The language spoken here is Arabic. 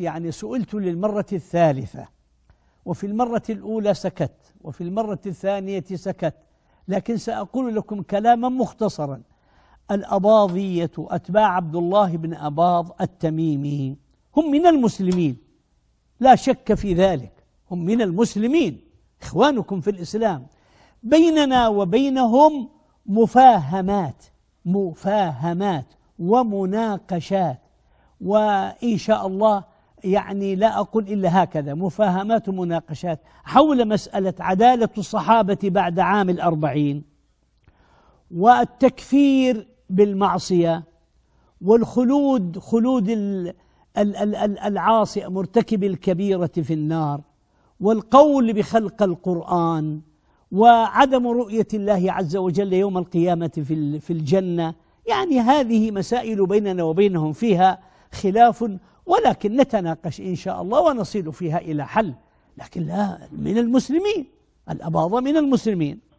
يعني سئلت للمرة الثالثة وفي المرة الأولى سكت وفي المرة الثانية سكت لكن سأقول لكم كلاما مختصرا الأباضية أتباع عبد الله بن أباض التميمي هم من المسلمين لا شك في ذلك هم من المسلمين إخوانكم في الإسلام بيننا وبينهم مفاهمات مفاهمات ومناقشات وإن شاء الله يعني لا أقول إلا هكذا مفاهمات ومناقشات حول مسألة عدالة الصحابة بعد عام الأربعين والتكفير بالمعصية والخلود خلود العاصي مرتكب الكبيرة في النار والقول بخلق القرآن وعدم رؤية الله عز وجل يوم القيامة في الجنة يعني هذه مسائل بيننا وبينهم فيها خلاف ولكن نتناقش إن شاء الله ونصل فيها إلى حل لكن لا من المسلمين الأباضة من المسلمين